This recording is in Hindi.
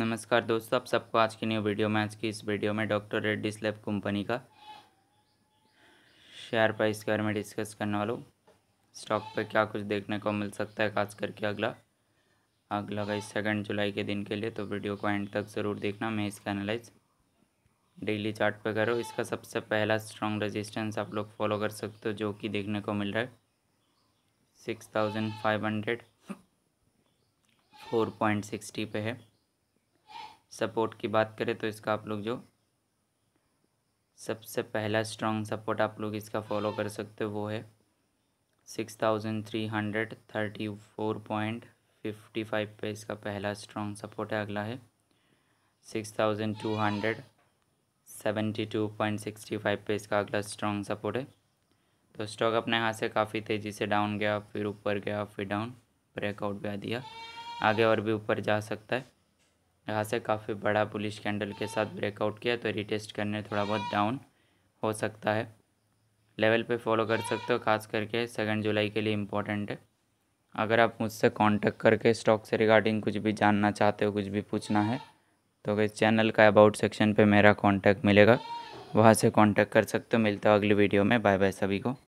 नमस्कार दोस्तों आप सबको आज की न्यू वीडियो में आज की इस वीडियो में डॉक्टर रेड्डी स्लैब कंपनी का शेयर प्राइस के बारे में डिस्कस करने वाला हूँ स्टॉक पे क्या कुछ देखने को मिल सकता है खास करके अगला अगला का सेकेंड जुलाई के दिन के लिए तो वीडियो को एंड तक ज़रूर देखना मैं इसका एनालाइज डेली चार्ट पे करो इसका सबसे पहला स्ट्रॉन्ग रेजिस्टेंस आप लोग फॉलो कर सकते हो जो कि देखने को मिल रहा है six thousand five hundred four point sixty पे है सपोर्ट की बात करें तो इसका आप लोग जो सबसे पहला स्ट्रांग सपोर्ट आप लोग इसका फॉलो कर सकते हो वो है six thousand three hundred thirty four point fifty five पे इसका पहला स्ट्रॉन्ग सपोर्ट है अगला है six thousand two hundred seventy two point sixty five पे इसका अगला स्ट्रांग सपोर्ट है तो स्टॉक अपने हाथ से काफ़ी तेज़ी से डाउन गया फिर ऊपर गया फिर डाउन ब्रेकआउट भी आ दिया आगे और भी ऊपर जा सकता है यहाँ से काफ़ी बड़ा बुलिश कैंडल के साथ ब्रेकआउट किया तो रिटेस्ट करने थोड़ा बहुत डाउन हो सकता है लेवल पे फॉलो कर सकते हो खास करके सेकेंड जुलाई के लिए इम्पोर्टेंट है अगर आप मुझसे कांटेक्ट करके स्टॉक से रिगार्डिंग कुछ भी जानना चाहते हो कुछ भी पूछना है तो इस चैनल का अबाउट सेक्शन पे मेरा कांटेक्ट मिलेगा वहाँ से कांटेक्ट कर सकते हो मिलता हो अगली वीडियो में बाय बाय सभी को